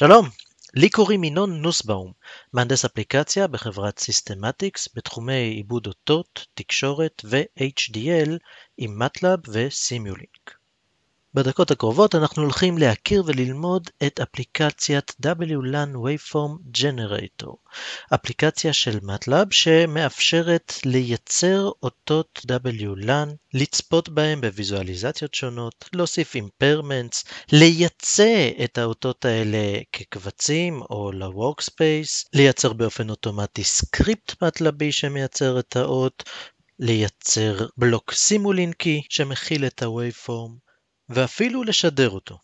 שלום, לי קוראים ינון נוסבאום, מהנדס אפליקציה בחברת סיסטמטיקס בתחומי עיבוד אותות, תקשורת ו-HDL עם מטלאב וסימיולינק. בדקות הקרובות אנחנו הולכים להכיר וללמוד את אפליקציית WLAN Waveform Generator, אפליקציה של MATLAB שמאפשרת לייצר אותות WLAN, לצפות בהם בוויזואליזציות שונות, להוסיף אימפרמנטס, לייצא את האותות האלה כקבצים או ל-Workspace, לייצר באופן אוטומטי סקריפט MATLABי שמייצר את האות, לייצר בלוק סימולינקי שמכיל את ה-Waveform, ואפילו לשדר אותו.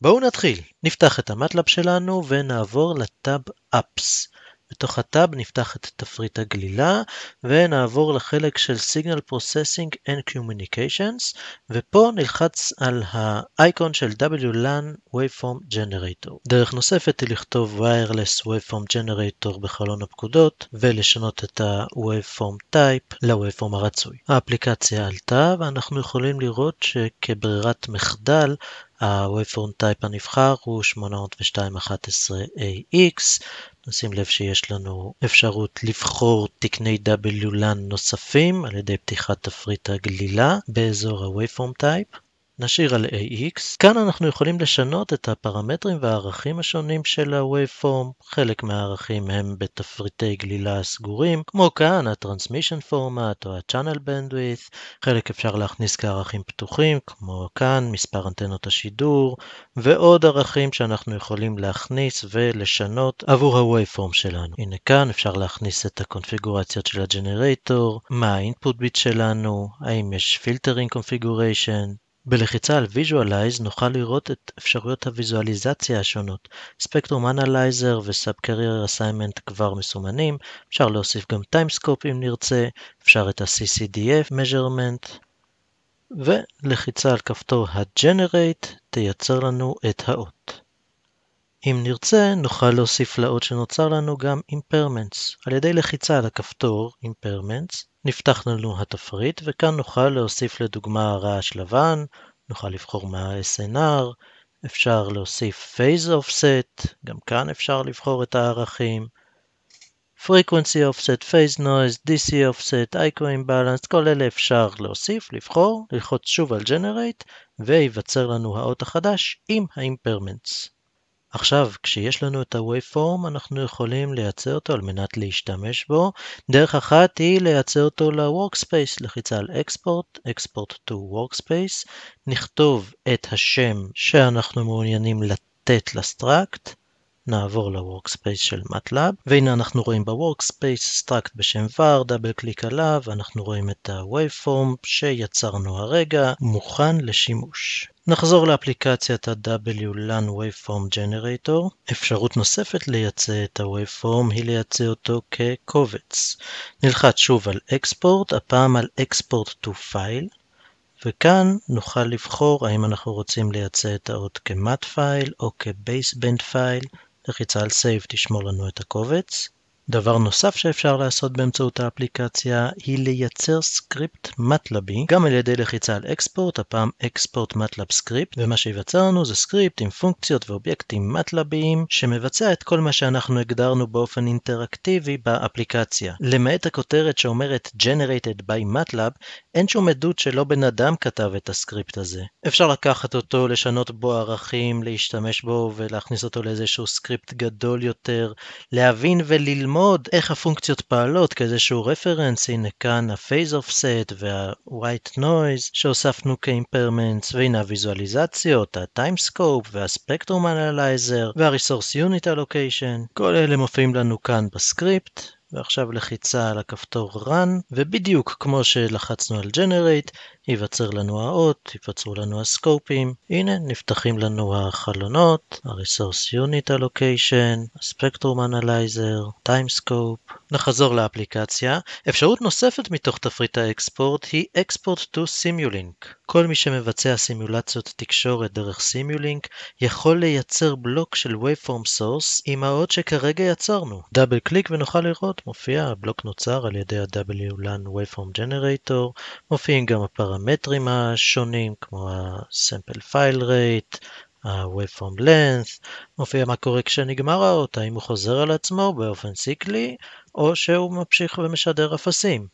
בואו נתחיל, נפתח את המטלאפ שלנו ונעבור לטאב אפס. בתוך הטאב נפתח את תפריט הגלילה ונעבור לחלק של Signal Processing and Communications ופה נלחץ על האייקון של WLAN Waveform Generator. דרך נוספת היא לכתוב Wireless Waveform Generator בחלון הפקודות ולשנות את ה-Waveform Type ל-Waveform הרצוי. האפליקציה עלתה ואנחנו יכולים לראות שכברירת מחדל ה-Waveform Type הנבחר הוא 802.11ax נשים לב שיש לנו אפשרות לבחור תקני WLAN נוספים על ידי פתיחת תפריט הגלילה באזור ה-Waveform Type. נשאיר על AX. כאן אנחנו יכולים לשנות את הפרמטרים והערכים השונים של ה-Waveform. חלק מהערכים הם בתפריטי גלילה סגורים, כמו כאן ה-Transmission Format או ה-Channel Bandwidth. חלק אפשר להכניס כערכים פתוחים, כמו כאן מספר אנטנות השידור, ועוד ערכים שאנחנו יכולים להכניס ולשנות עבור ה-Waveform שלנו. הנה כאן אפשר להכניס את הקונפיגורציות של הג'נרטור, מה ה-input bit שלנו, האם יש filtering configuration, בלחיצה על Visualize נוכל לראות את אפשרויות הוויזואליזציה השונות Spectrum Analyzer ו-Subcarrier Assignment כבר מסומנים, אפשר להוסיף גם Timescope אם נרצה, אפשר את ה-CCDF measurement, ולחיצה על כפתור ה-Generate תייצר לנו את האות. אם נרצה, נוכל להוסיף לאות שנוצר לנו גם Impairments. על ידי לחיצה על הכפתור Impairments, נפתח לנו התפריט, וכאן נוכל להוסיף לדוגמה רעש לבן, נוכל לבחור מה-SNR, אפשר להוסיף Phase Offset, גם כאן אפשר לבחור את הערכים, Frequency Offset, Phase Noise, DC Offset, ICO Imbalance, כל אלה אפשר להוסיף, לבחור, ללחוץ שוב על Generate, וייווצר לנו האות החדש עם ה-Impairments. עכשיו, כשיש לנו את ה-Waveform, אנחנו יכולים לייצר אותו על מנת להשתמש בו. דרך אחת היא לייצר אותו ל-Workspace, לחיצה על Export, Export to Workspace, נכתוב את השם שאנחנו מעוניינים לתת לסטרקט, נעבור ל-Workspace של MATLAB, והנה אנחנו רואים ב-Workspace סטרקט בשם var, דאבל קליק עליו, אנחנו רואים את ה-Waveform שיצרנו הרגע, מוכן לשימוש. נחזור לאפליקציית ה-WLAN Waveform Generator. אפשרות נוספת לייצא את ה-Waveform היא לייצא אותו כקובץ. נלחץ שוב על Export, הפעם על Export to File, וכאן נוכל לבחור האם אנחנו רוצים לייצא את האות כ-MAT File או כ-Baseband File. לחיצה על Save תשמור לנו את הקובץ. דבר נוסף שאפשר לעשות באמצעות האפליקציה היא לייצר סקריפט מטלבי גם על ידי לחיצה על אקספורט, הפעם אקספורט מטלב סקריפט ומה שיבצע לנו זה סקריפט עם פונקציות ואובייקטים מטלביים שמבצע את כל מה שאנחנו הגדרנו באופן אינטראקטיבי באפליקציה. למעט הכותרת שאומרת Generated by MATLAB אין שום עדות שלא בן אדם כתב את הסקריפט הזה. אפשר לקחת אותו, לשנות בו ערכים, להשתמש בו ולהכניס אותו לאיזשהו סקריפט גדול יותר, להבין וללמוד ללמוד איך הפונקציות פעלות כאיזשהו רפרנס, הנה כאן ה-phase offset וה-white noise שהוספנו כ-impairments, והנה הוויזואליזציות, ה-time scope וה-spectrum analyzer וה-resource unit allocation, כל אלה מופיעים לנו כאן בסקריפט. ועכשיו לחיצה על הכפתור run, ובדיוק כמו שלחצנו על generate, ייווצר לנו האות, ייווצרו לנו הסקופים, הנה נפתחים לנו החלונות, ה-resource unit allocation, spectrum analyzer, time scope. נחזור לאפליקציה. אפשרות נוספת מתוך תפריט האקספורט היא export to Simulink. כל מי שמבצע סימולציות תקשורת דרך Simulink יכול לייצר בלוק של Waveform Source עם האות שכרגע יצרנו. דאבל קליק ונוכל לראות, מופיע הבלוק נוצר על ידי ה-WLAN Waveform Generator, מופיעים גם הפרמטרים. הפרמטרים השונים כמו ה-sample file rate, ה-waveform length, מופיע מה קורה כשנגמר האות, האם הוא חוזר על עצמו באופן סיקלי, או שהוא ממשיך ומשדר אפסים.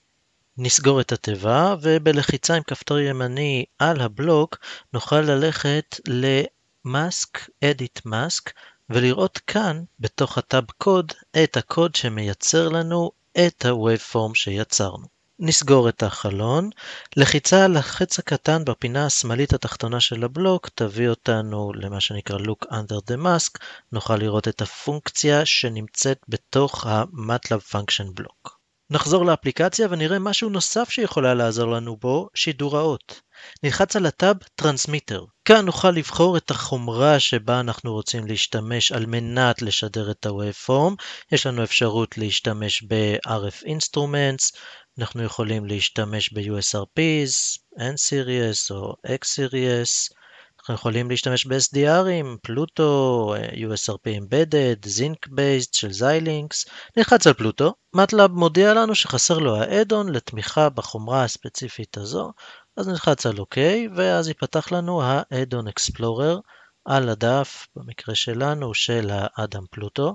נסגור את התיבה, ובלחיצה עם כפתור ימני על הבלוק נוכל ללכת ל-mask, edit mask, ולראות כאן, בתוך הטאב קוד, את הקוד שמייצר לנו את ה-waveform שיצרנו. נסגור את החלון. לחיצה על החץ הקטן בפינה השמאלית התחתונה של הבלוק תביא אותנו למה שנקרא Look under the mask, נוכל לראות את הפונקציה שנמצאת בתוך ה-MATLAB function block. נחזור לאפליקציה ונראה משהו נוסף שיכולה לעזור לנו בו, שידור האות. נלחץ על הטאב Transmitter. כאן נוכל לבחור את החומרה שבה אנחנו רוצים להשתמש על מנת לשדר את ה-Waveform. יש לנו אפשרות להשתמש ב-RF Instruments, אנחנו יכולים להשתמש ב-USRPs, N-Series או X-Series. אנחנו יכולים להשתמש ב-SDRים, פלוטו, אה, USRP Embedded, Zinc-Based של Zilinx. נלחץ על פלוטו, MATLAB מודיע לנו שחסר לו האדון לתמיכה בחומרה הספציפית הזו, אז נלחץ על OK, אוקיי, ואז ייפתח לנו האדון אקספלורר על הדף, במקרה שלנו, של האדם פלוטו.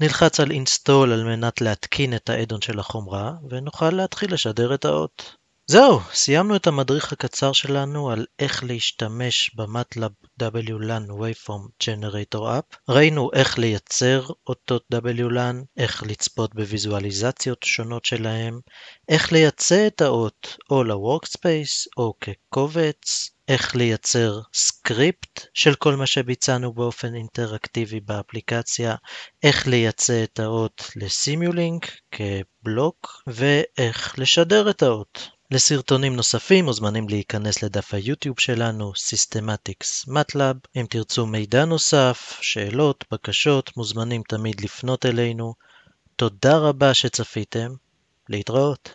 נלחץ על Install על מנת להתקין את האדון של החומרה, ונוכל להתחיל לשדר את האות. זהו, סיימנו את המדריך הקצר שלנו על איך להשתמש במטלאב WLAN Waveform Generator App. ראינו איך לייצר אותות WLAN, איך לצפות בוויזואליזציות שונות שלהם, איך לייצא את האות או ל-Workspace או כקובץ, איך לייצר סקריפט של כל מה שביצענו באופן אינטראקטיבי באפליקציה, איך לייצא את האות לסימיולינק כבלוק, ואיך לשדר את האות. לסרטונים נוספים מוזמנים להיכנס לדף היוטיוב שלנו Systematics MATLAB. אם תרצו מידע נוסף, שאלות, בקשות, מוזמנים תמיד לפנות אלינו. תודה רבה שצפיתם, להתראות.